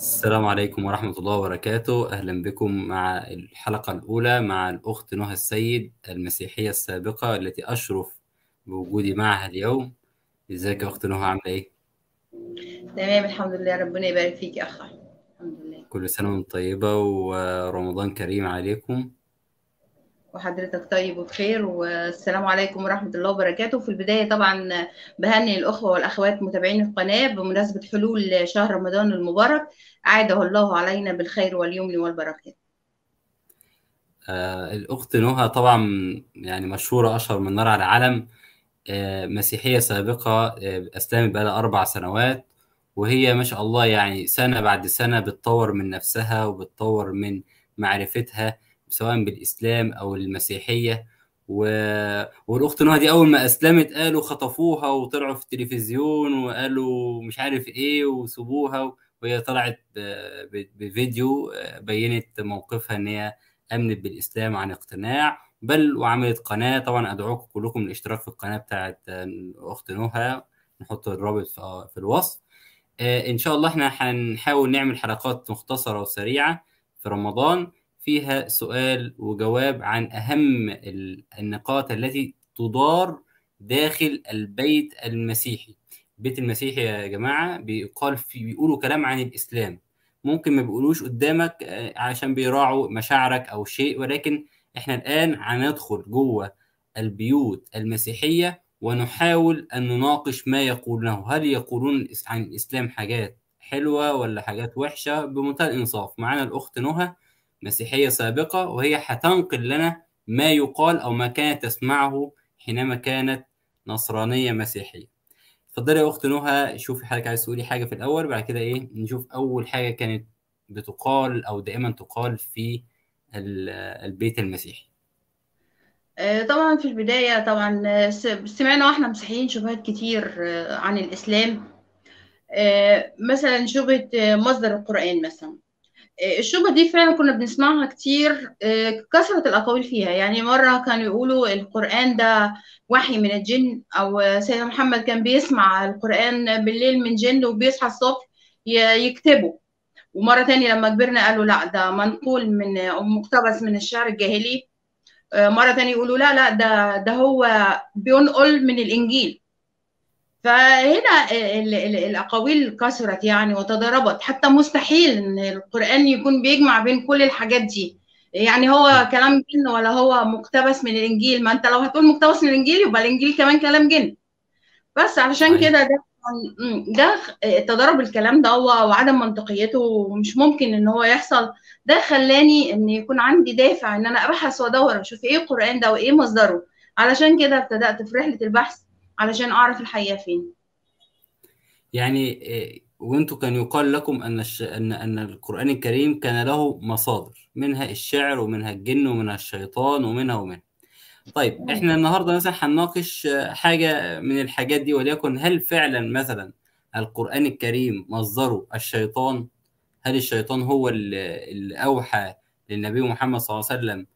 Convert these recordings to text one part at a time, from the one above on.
السلام عليكم ورحمة الله وبركاته أهلا بكم مع الحلقة الأولى مع الأخت نهى السيد المسيحية السابقة التي أشرف بوجودي معها اليوم ازيك يا أخت نهى عاملة إيه؟ تمام الحمد لله ربنا يبارك فيك يا أخي الحمد لله كل سنة وأنتم طيبة ورمضان كريم عليكم وحضرتك طيب وبخير والسلام عليكم ورحمة الله وبركاته في البداية طبعا بهني الأخوة والأخوات متابعين القناة بمناسبة حلول شهر رمضان المبارك أعاده الله علينا بالخير واليمن والبركات آه الأخت نهى طبعا يعني مشهورة أشهر من نار على العالم آه مسيحية سابقة آه بقى أربع سنوات وهي ما شاء الله يعني سنة بعد سنة بتطور من نفسها وبتطور من معرفتها سواء بالاسلام او المسيحيه و... والاخت نهى دي اول ما اسلمت قالوا خطفوها وطلعوا في التلفزيون وقالوا مش عارف ايه وسبوها وهي طلعت بفيديو آه، بينت موقفها ان هي امنت بالاسلام عن اقتناع بل وعملت قناه طبعا ادعوكم كلكم للاشتراك في القناه بتاعت اخت نهى نحط الرابط في آه، الوصف آه، ان شاء الله احنا هنحاول نعمل حلقات مختصره وسريعه في رمضان فيها سؤال وجواب عن أهم النقاط التي تدار داخل البيت المسيحي البيت المسيحي يا جماعة بيقال في بيقولوا كلام عن الإسلام ممكن ما بيقولوش قدامك آه، عشان بيراعوا مشاعرك أو شيء ولكن إحنا الآن هندخل جوه البيوت المسيحية ونحاول أن نناقش ما يقولونه هل يقولون عن الإسلام حاجات حلوة ولا حاجات وحشة بمنتهى الإنصاف معانا الأخت نهى مسيحية سابقة وهي هتنقل لنا ما يقال أو ما كانت تسمعه حينما كانت نصرانية مسيحية اتفضلي يا أخت نهى شوفي حضرتك عايز تقولي حاجة في الأول بعد كده إيه نشوف أول حاجة كانت بتقال أو دائما تقال في البيت المسيحي آه، طبعا في البداية طبعا آه، سمعنا واحنا مسيحيين شبهات كتير آه، عن الإسلام مثلا شبهة مصدر القرآن مثلا الشبه دي فعلا كنا بنسمعها كتير آه، كثرت الأقاويل فيها يعني مرة كانوا يقولوا القرآن ده وحي من الجن أو سيدنا محمد كان بيسمع القرآن بالليل من جن وبيصحى الصبح يكتبه ومرة تانية لما كبرنا قالوا لا ده منقول من مقتبس من الشعر الجاهلي آه، مرة تانية يقولوا لا لا ده ده هو بينقل من الإنجيل فهنا الاقاويل كثرت يعني وتضاربت حتى مستحيل ان القران يكون بيجمع بين كل الحاجات دي يعني هو كلام جن ولا هو مقتبس من الانجيل ما انت لو هتقول مقتبس من الانجيل يبقى الانجيل كمان كلام جن بس علشان كده ده ده تضارب الكلام ده وعدم منطقيته ومش ممكن ان هو يحصل ده خلاني ان يكون عندي دافع ان انا ابحث وادور اشوف ايه القران ده وايه مصدره علشان كده ابتدات في رحله البحث علشان اعرف الحقيقه فين يعني إيه، وانتم كان يقال لكم ان الش... ان ان القران الكريم كان له مصادر منها الشعر ومنها الجن ومنها الشيطان ومنها ومنها طيب احنا النهارده مثلا هنناقش آه، حاجه من الحاجات دي وليكن هل فعلا مثلا القران الكريم مصدره الشيطان هل الشيطان هو اللي اوحى للنبي محمد صلى الله عليه وسلم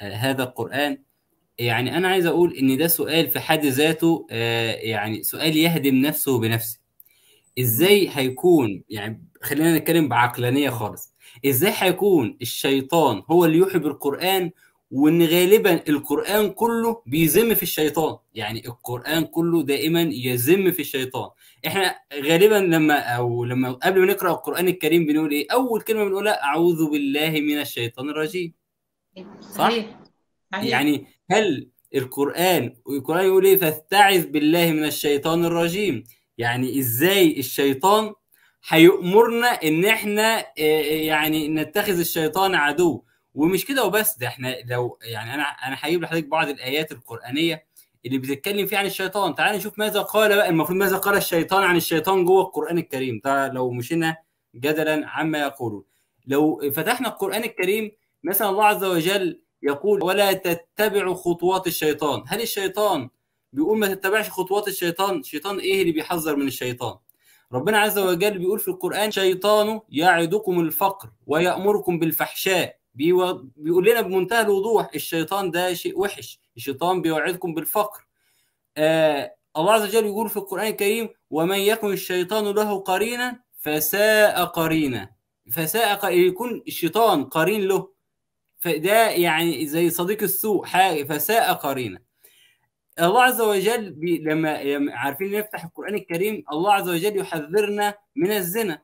آه، هذا القران يعني انا عايز اقول ان ده سؤال في حد ذاته آه، يعني سؤال يهدم نفسه بنفسه ازاي هيكون يعني خلينا نتكلم بعقلانيه خالص ازاي هيكون الشيطان هو اللي يوحي بالقران وان غالبا القران كله بيذم في الشيطان يعني القران كله دائما يذم في الشيطان احنا غالبا لما او لما قبل ما نقرا القران الكريم بنقول ايه اول كلمه بنقولها اعوذ بالله من الشيطان الرجيم صح يعني هل القرآن القرآن يقول إيه فاستعذ بالله من الشيطان الرجيم يعني إزاي الشيطان هيأمرنا إن إحنا آه، آه، يعني نتخذ الشيطان عدو ومش كده وبس ده إحنا لو يعني أنا أنا هجيب لحضرتك بعض الآيات القرآنية اللي بتتكلم فيه عن الشيطان تعال نشوف ماذا قال بقى المفروض ماذا قال الشيطان عن الشيطان جوه القرآن الكريم ده لو مشينا جدلا عما يقولون لو فتحنا القرآن الكريم مثلا الله عز وجل يقول ولا تتبعوا خطوات الشيطان هل الشيطان بيقول ما تتبعش خطوات الشيطان الشيطان ايه اللي بيحذر من الشيطان ربنا عز وجل بيقول في القرآن شيطان يعدكم الفقر ويأمركم بالفحشاء بيقول لنا بمنتهى الوضوح الشيطان ده شيء وحش الشيطان بيوعدكم بالفقر آه الله عز وجل يقول في القرآن الكريم ومن يكن الشيطان له قرينا فساء قرينا فساء يكون الشيطان قرين له فده يعني زي صديق السوء حاجه فساء قرينا الله عز وجل بي لما, عارفين نفتح القران الكريم الله عز وجل يحذرنا من الزنا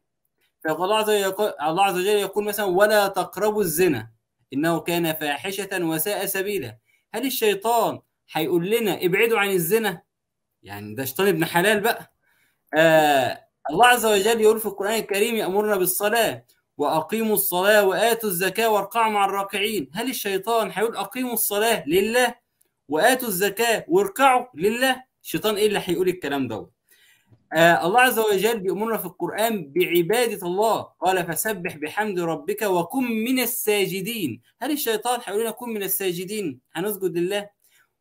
فالله عز وجل الله عز وجل يقول مثلا ولا تقربوا الزنا انه كان فاحشه وساء سبيلا هل الشيطان هيقول لنا ابعدوا عن الزنا يعني ده شيطان ابن حلال بقى آه الله عز وجل يقول في القران الكريم يامرنا بالصلاه واقيموا الصلاه واتوا الزكاه واركعوا مع الراكعين هل الشيطان هيقول اقيموا الصلاه لله واتوا الزكاه واركعوا لله الشيطان ايه اللي هيقول الكلام دوت آه الله عز وجل بيأمرنا في القرآن بعبادة الله قال فسبح بحمد ربك وكن من الساجدين هل الشيطان هيقول لنا كن من الساجدين هنسجد لله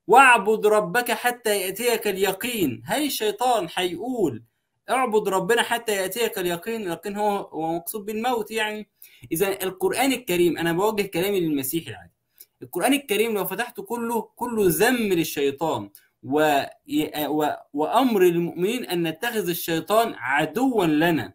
واعبد ربك حتى يأتيك اليقين هل الشيطان هيقول اعبد ربنا حتى ياتيك اليقين اليقين هو هو مقصود بالموت يعني اذا القران الكريم انا بوجه كلامي للمسيحي العادي القران الكريم لو فتحته كله كله ذم للشيطان و... و... وامر للمؤمنين ان نتخذ الشيطان عدوا لنا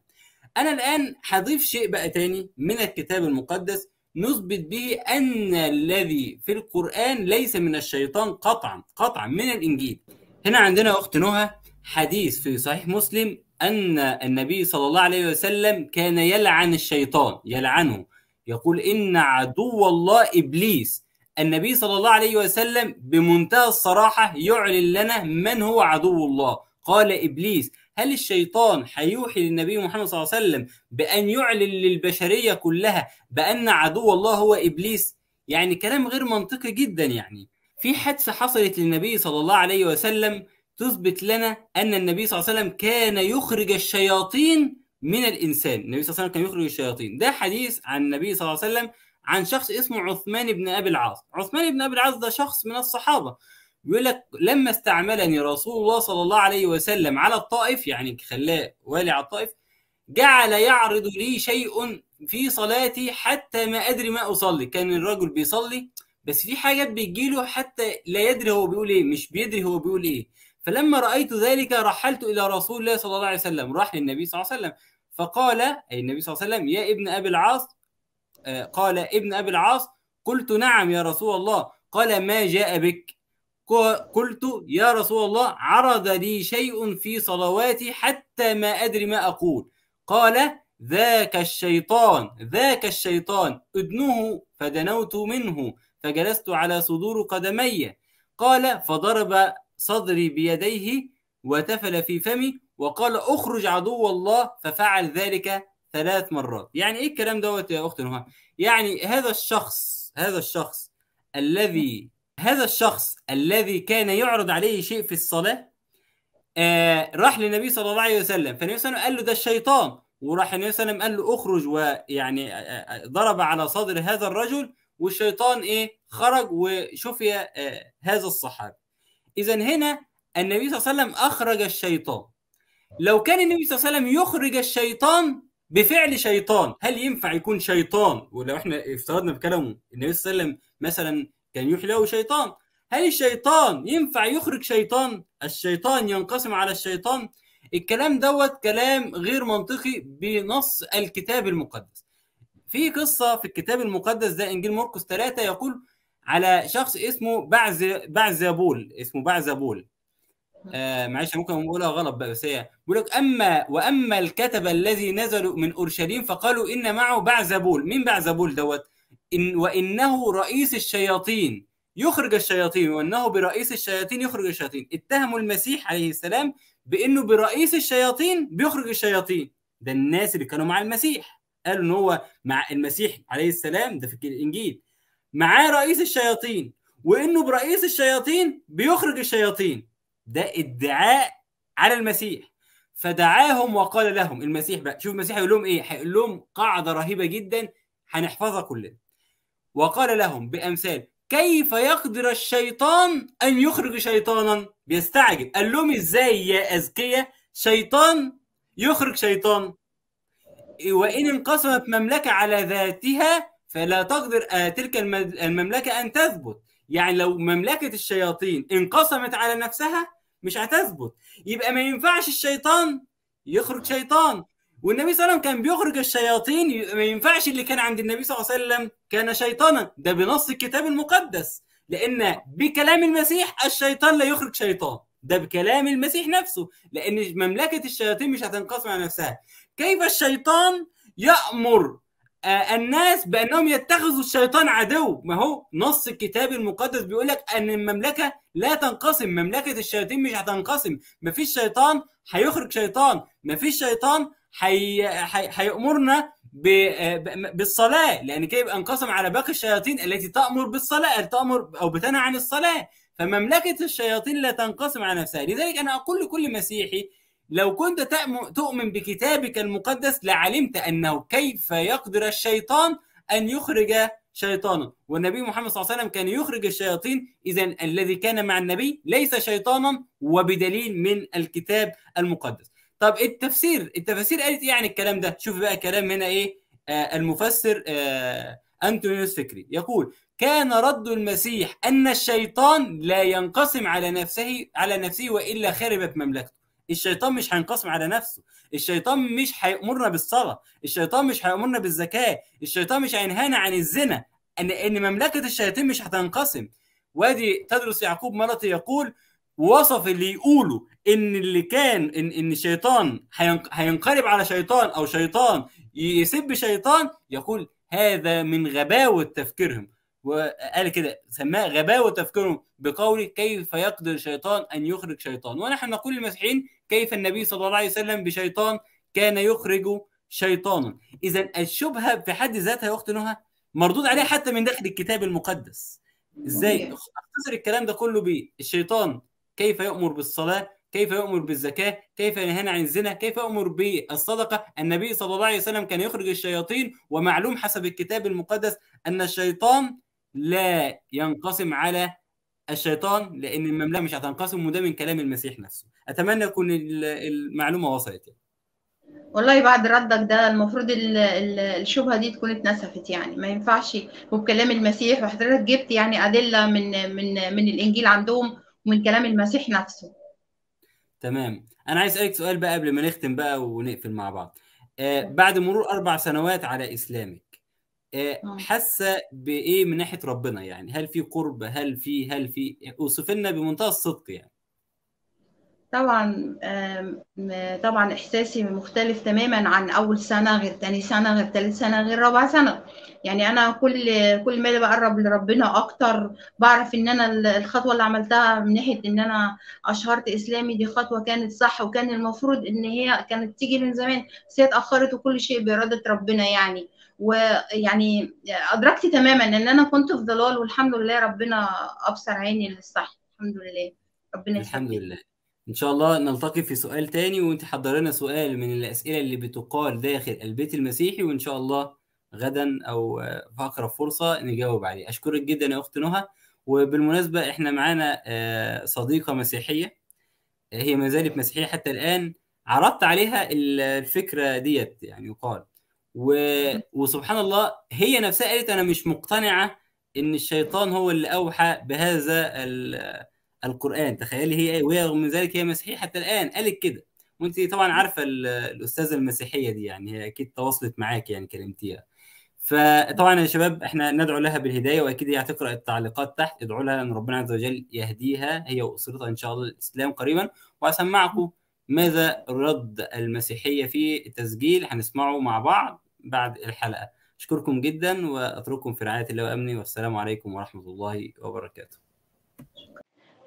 انا الان هضيف شيء بقى تاني من الكتاب المقدس نثبت به ان الذي في القران ليس من الشيطان قطعا قطعا من الانجيل هنا عندنا اخت نهى حديث في صحيح مسلم أن النبي صلى الله عليه وسلم كان يلعن الشيطان يلعنه يقول إن عدو الله إبليس النبي صلى الله عليه وسلم بمنتهى الصراحة يعلن لنا من هو عدو الله قال إبليس هل الشيطان هيوحي للنبي محمد صلى الله عليه وسلم بأن يعلن للبشرية كلها بأن عدو الله هو إبليس يعني كلام غير منطقي جدا يعني في حادثة حصلت للنبي صلى الله عليه وسلم تثبت لنا ان النبي صلى الله عليه وسلم كان يخرج الشياطين من الانسان، النبي صلى الله عليه وسلم كان يخرج الشياطين، ده حديث عن النبي صلى الله عليه وسلم عن شخص اسمه عثمان بن ابي العاص، عثمان بن ابي العاص ده شخص من الصحابه، بيقول لك لما استعملني رسول الله صلى الله عليه وسلم على الطائف يعني خلاه والي على الطائف جعل يعرض لي شيء في صلاتي حتى ما ادري ما اصلي، كان الرجل بيصلي بس في حاجات بتجيله حتى لا يدري هو بيقول ايه، مش بيدري هو بيقول ايه، فلما رأيت ذلك رحلت إلى رسول الله صلى الله عليه وسلم راح للنبي صلى الله عليه وسلم فقال أي النبي صلى الله عليه وسلم يا ابن أبي العاص آه، قال ابن أبي العاص قلت نعم يا رسول الله قال ما جاء بك قلت يا رسول الله عرض لي شيء في صلواتي حتى ما أدري ما أقول قال ذاك الشيطان ذاك الشيطان ادنه فدنوت منه فجلست على صدور قدمي قال فضرب صدري بيديه وتفل في فمي وقال اخرج عدو الله ففعل ذلك ثلاث مرات يعني ايه الكلام دوت يا اخت نهى يعني هذا الشخص هذا الشخص الذي هذا الشخص الذي كان يعرض عليه شيء في الصلاه آه راح للنبي صلى الله عليه وسلم فالنبي صلى الله عليه وسلم قال له ده الشيطان وراح النبي صلى الله عليه وسلم قال له اخرج ويعني آه، آه، آه، ضرب على صدر هذا الرجل والشيطان ايه خرج وشفي آه هذا الصحابي اذا هنا النبي صلى الله عليه وسلم اخرج الشيطان لو كان النبي صلى الله عليه وسلم يخرج الشيطان بفعل شيطان هل ينفع يكون شيطان ولو احنا افترضنا بكلامه النبي صلى الله عليه وسلم مثلا كان يوحي له شيطان هل الشيطان ينفع يخرج شيطان الشيطان ينقسم على الشيطان الكلام دوت كلام غير منطقي بنص الكتاب المقدس في قصة في الكتاب المقدس ده إنجيل مرقس 3 يقول على شخص اسمه بعز بعزبول اسمه بعزبول آه معلش ممكن اقولها غلط بقى بس هي بيقول لك اما واما الكتب الذي نزلوا من اورشليم فقالوا ان معه بعزبول مين بعزبول دوت إن وانه رئيس الشياطين يخرج الشياطين وانه برئيس الشياطين يخرج الشياطين اتهموا المسيح عليه السلام بانه برئيس الشياطين بيخرج الشياطين ده الناس اللي كانوا مع المسيح قالوا ان هو مع المسيح عليه السلام ده في الانجيل معاه رئيس الشياطين وانه برئيس الشياطين بيخرج الشياطين ده ادعاء على المسيح فدعاهم وقال لهم المسيح بقى شوف المسيح هيقول لهم ايه هيقول لهم قاعده رهيبه جدا هنحفظها كلنا وقال لهم بامثال كيف يقدر الشيطان ان يخرج شيطانا بيستعجب قال لهم ازاي يا اذكياء شيطان يخرج شيطان وان انقسمت مملكه على ذاتها فلا تقدر آه، تلك المملكة أن تثبت يعني لو مملكة الشياطين انقسمت على نفسها مش هتثبت يبقى ما ينفعش الشيطان يخرج شيطان والنبي صلى الله عليه وسلم كان بيخرج الشياطين ما ينفعش اللي كان عند النبي صلى الله عليه وسلم كان شيطانا ده بنص الكتاب المقدس لأن بكلام المسيح الشيطان لا يخرج شيطان ده بكلام المسيح نفسه لأن مملكة الشياطين مش هتنقسم على نفسها كيف الشيطان يأمر آه، الناس بانهم يتخذوا الشيطان عدو ما هو نص الكتاب المقدس بيقول لك ان المملكه لا تنقسم مملكه الشياطين مش هتنقسم ما فيش شيطان هيخرج شيطان ما فيش شيطان هيامرنا آه، بالصلاه لان كده يبقى انقسم على باقي الشياطين التي تامر بالصلاه تامر او بتنهى عن الصلاه فمملكه الشياطين لا تنقسم على نفسها لذلك انا اقول لكل مسيحي لو كنت تؤمن بكتابك المقدس لعلمت انه كيف يقدر الشيطان ان يخرج شيطانا والنبي محمد صلى الله عليه وسلم كان يخرج الشياطين اذا الذي كان مع النبي ليس شيطانا وبدليل من الكتاب المقدس طب التفسير التفاسير قالت ايه عن يعني الكلام ده شوف بقى كلام هنا ايه آه المفسر آه انتونيوس فكري يقول كان رد المسيح ان الشيطان لا ينقسم على نفسه على نفسه والا خربت مملكته الشيطان مش هينقسم على نفسه الشيطان مش هيأمرنا بالصلاة الشيطان مش هيأمرنا بالزكاة الشيطان مش هينهانا عن الزنا أن أن مملكة الشياطين مش هتنقسم وادي تدرس يعقوب مرتي يقول وصف اللي يقولوا ان اللي كان ان ان شيطان هينقلب على شيطان او شيطان يسب شيطان يقول هذا من غباوه تفكيرهم وقال كده سماه غباوه تفكيرهم بقوله كيف يقدر شيطان ان يخرج شيطان ونحن نقول للمسيحيين كيف النبي صلى الله عليه وسلم بشيطان كان يخرج شيطانا اذا الشبهه في حد ذاتها يا اخت نهى مردود عليها حتى من داخل الكتاب المقدس ازاي اختصر الكلام ده كله بايه الشيطان كيف يامر بالصلاه كيف يامر بالزكاه كيف ينهانا عن الزنا كيف يامر بالصدقه النبي صلى الله عليه وسلم كان يخرج الشياطين ومعلوم حسب الكتاب المقدس ان الشيطان لا ينقسم على الشيطان لان المملكه مش هتنقسم وده من كلام المسيح نفسه اتمنى يكون المعلومه وصلت يعني. والله بعد ردك ده المفروض الشبهه دي تكون اتنسفت يعني ما ينفعش وبكلام المسيح وحضرتك جبت يعني ادله من من من الانجيل عندهم ومن كلام المسيح نفسه تمام انا عايز اسالك سؤال بقى قبل ما نختم بقى ونقفل مع بعض آه بعد مرور اربع سنوات على اسلامك آه, آه. حاسه بايه من ناحيه ربنا يعني هل في قرب هل في هل في اوصف لنا بمنتهى الصدق يعني طبعا طبعا احساسي مختلف تماما عن اول سنه غير تاني سنه غير تالت سنه غير رابع سنه يعني انا كل كل ما بقرب لربنا اكتر بعرف ان انا الخطوه اللي عملتها من ناحيه ان انا اشهرت اسلامي دي خطوه كانت صح وكان المفروض ان هي كانت تيجي من زمان بس هي اتاخرت وكل شيء باراده ربنا يعني ويعني ادركت تماما ان انا كنت في ضلال والحمد لله ربنا ابصر عيني للصح الحمد لله ربنا الحمد لله ان شاء الله نلتقي في سؤال تاني وانت حضر لنا سؤال من الاسئله اللي بتقال داخل البيت المسيحي وان شاء الله غدا او في اقرب فرصه نجاوب عليه اشكرك جدا يا اخت نهى وبالمناسبه احنا معانا آه، صديقه مسيحيه آه، هي ما زالت مسيحيه حتى الان عرضت عليها الفكره ديت يعني يقال و... وسبحان الله هي نفسها قالت انا مش مقتنعه ان الشيطان هو اللي اوحى بهذا ال... القران تخيلي هي ايه ورغم ذلك هي مسيحيه حتى الان قالت كده وانت طبعا عارفه الاستاذه المسيحيه دي يعني هي اكيد تواصلت معاك يعني كلمتيها فطبعا يا شباب احنا ندعو لها بالهدايه واكيد هي هتقرا التعليقات تحت ادعوا لها ان ربنا عز وجل يهديها هي واسرتها ان شاء الله الاسلام قريبا وهسمعكم ماذا رد المسيحيه في التسجيل هنسمعه مع بعض بعد الحلقه اشكركم جدا واترككم في رعايه الله وامني والسلام عليكم ورحمه الله وبركاته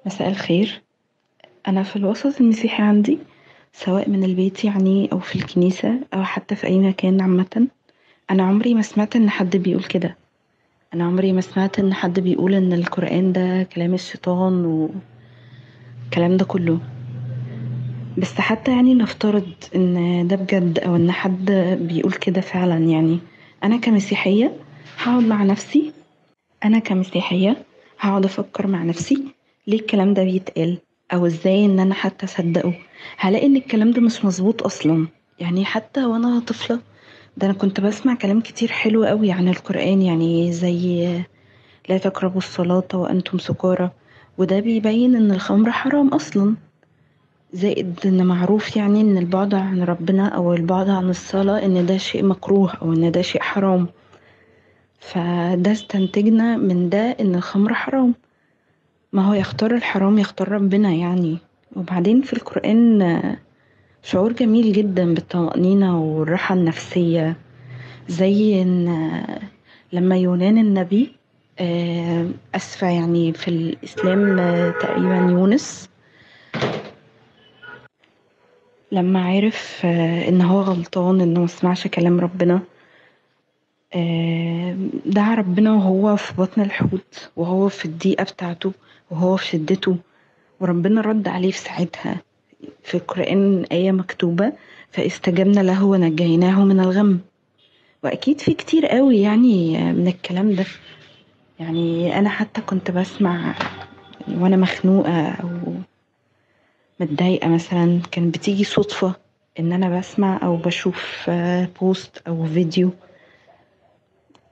مساء الخير أنا في الوسط المسيحي عندي سواء من البيت يعني أو في الكنيسة أو حتى في أي مكان عامة أنا عمري ما سمعت إن حد بيقول كده أنا عمري ما سمعت إن حد بيقول إن القرآن ده كلام الشيطان والكلام ده كله بس حتى يعني نفترض إن ده بجد أو إن حد بيقول كده فعلا يعني أنا كمسيحية هقعد مع نفسي أنا كمسيحية هقعد أفكر مع نفسي ليه الكلام ده بيتقال او ازاي ان انا حتى اصدقه هلاقي ان الكلام ده مش مظبوط اصلا يعني حتى وانا طفله ده انا كنت بسمع كلام كتير حلو قوي عن القران يعني زي لا تقربوا الصلاه وانتم سكارى وده بيبين ان الخمر حرام اصلا زائد ان معروف يعني ان البعد عن ربنا او البعد عن الصلاه ان ده شيء مكروه او ان ده شيء حرام فده استنتجنا من ده ان الخمر حرام ما هو يختار الحرام يختار ربنا يعني وبعدين في القرآن شعور جميل جدا بالطمأنينة والراحة النفسية زي ان لما يونان النبي آه، اسفة يعني في الإسلام آه، تقريبا يونس لما عرف آه، ان هو غلطان انه مسمعش كلام ربنا دعا ربنا وهو في بطن الحوت وهو في الضيقة بتاعته وهو في شدته وربنا رد عليه في ساعتها في القرآن آية مكتوبة فاستجبنا له ونجيناه من الغم وأكيد في كتير قوي يعني من الكلام ده يعني أنا حتى كنت بسمع وأنا مخنوقة أو متضايقة مثلا كان بتيجي صدفة إن أنا بسمع أو بشوف بوست آه، أو فيديو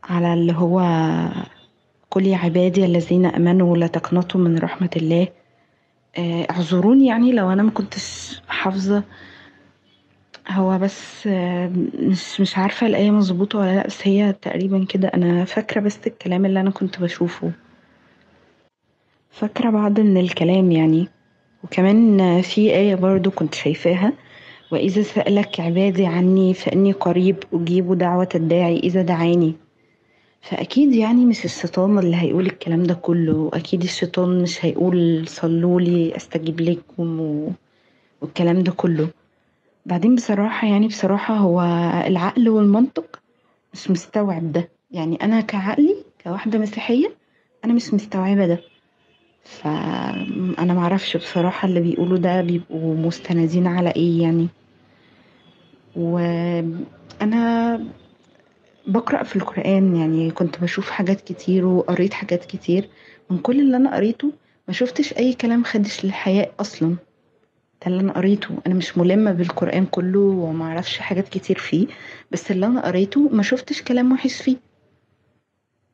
على اللي هو قل يا عبادي الذين امنوا لا تقنطوا من رحمه الله آه، اعذروني يعني لو انا ما كنتش حافظه هو بس آه، مش مش عارفه الايه مظبوطه ولا لا بس هي تقريبا كده انا فاكره بس الكلام اللي انا كنت بشوفه فاكره بعض من الكلام يعني وكمان في آية برضو كنت شايفاها وإذا سألك عبادي عني فإني قريب أجيب دعوة الداعي إذا دعاني فأكيد يعني مش الشيطان اللي هيقول الكلام ده كله أكيد الشيطان مش هيقول صلولي أستجيب لكم و... والكلام ده كله بعدين بصراحة يعني بصراحة هو العقل والمنطق مش مستوعب ده يعني أنا كعقلي كواحدة مسيحية أنا مش مستوعبة ده فأنا معرفش بصراحة اللي بيقولوا ده بيبقوا مستندين على إيه يعني وأنا بقرأ في القرآن يعني كنت بشوف حاجات كتير وقريت حاجات كتير من كل اللي أنا قريته ما شفتش أي كلام خدش للحياء أصلا ده اللي أنا قريته أنا مش ملمة بالقرآن كله وما أعرفش حاجات كتير فيه بس اللي أنا قريته ما شفتش كلام وحش فيه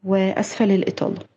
وأسفل الإطالة